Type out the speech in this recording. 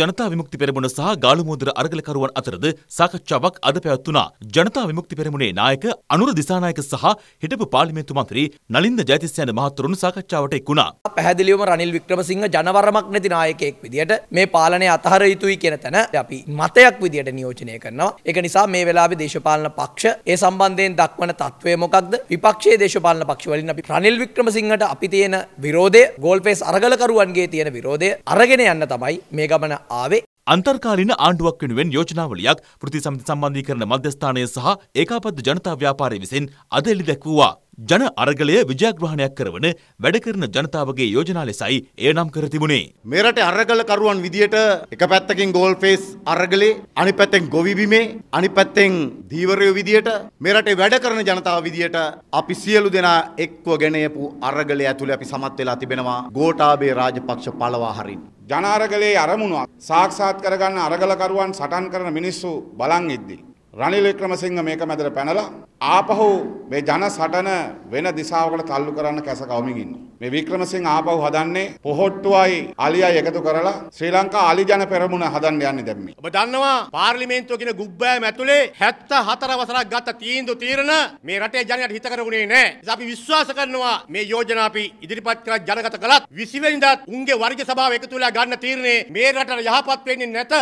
ජනතා විමුක්ති පෙරමුණ සහ ගාලුමුදර අරගලකරුවන් අතරද සාකච්ඡාවක් අද පැවැත්වුණා. ජනතා විමුක්ති පෙරමුණේ නායක අනුර දිසානායක සහ හිටපු පාර්ලිමේන්තු මන්ත්‍රී නලින්ද ජයතිස්සයන මහතුරුන් සාකච්ඡාවට එක් වුණා. පැහැදිලිවම රනිල් වික්‍රමසිංහ ජනවරමක් නැති නායකයෙක් විදියට මේ පාලනය අතහර යුතුයි කියන තැන අපි මතයක් විදියට නියෝජනය කරනවා. ඒක නිසා මේ වෙලාවේ දේශපාලන පක්ෂ ඒ සම්බන්ධයෙන් දක්වන තත්ත්වය මොකක්ද? විපක්ෂයේ දේශපාලන පක්ෂ වලින් අපි රනිල් වික්‍රමසිංහට අපි තියෙන විරෝධය, ගෝල්පේස් අරගලකරුවන්ගේ තියෙන විරෝධය අරගෙන යන්න තමයි මේ ගමන ආවේ අන්තර්කාලීන ආණ්ඩුවක් වෙනුවෙන් යෝජනාවලියක් වෘත්ති සමිති සම්බන්ධීකරණ මධ්‍යස්ථානය සහ ඒකාබද්ධ ජනතා ව්‍යාපාරය විසින් අද එළි දැක්වුවා. ජන අරගලය විජයග්‍රහණයක් කරවන වැඩකරන ජනතාවගේ යෝජනා ලෙසයි එය නම් කර තිබුණේ. මෙරට අරගලකරුවන් විදියට එක පැත්තකින් ගෝල් ෆේස් අරගලේ අනි පැත්තෙන් ගොවිබිමේ අනි පැත්තෙන් දීවරයෝ විදියට මෙරට වැඩ කරන ජනතාව විදියට අපි සියලු දෙනා එක්ව ගෙනයපු අරගලය ඇතුළේ අපි සමත් වෙලා තිබෙනවා ගෝඨාභය රාජපක්ෂ පළවා හරින්න. ජනාරගලේ අරමුණක් සාක්ෂාත් කරගන්න අරගලකරුවන් සටන් කරන මිනිස්සු බලන් ඉද්දී. රනිල් වික්‍රමසිංහ මේක මැදට පැනලා ආපහු මේ ජන සටන වෙන දිශාවකට තල්ලු කරන්න කැස කවමින් ඉන්නේ. මේ වික්‍රමසිංහ ආපහු හදන්නේ පොහොට්ටුවයි අලියයි එකතු කරලා ශ්‍රී ලංකා අලි ජන පෙරමුණ හදන්න යන්නේ දැන් මේ. ඔබ දන්නවා පාර්ලිමේන්තුව කියන ගුබ්බෑම ඇතුලේ 74 වසරක් ගත තීන්දුව තීරණ මේ රටේ ජනයාට හිත කරුණේ නැහැ. අපි විශ්වාස කරනවා මේ යෝජනා අපි ඉදිරිපත් කළ ජනගත කළත් 20 වෙනිදාත් උන්ගේ වර්ග සභාව එකතු වෙලා ගන්න තීරණේ මේ රටට යහපත් වෙන්නේ නැත.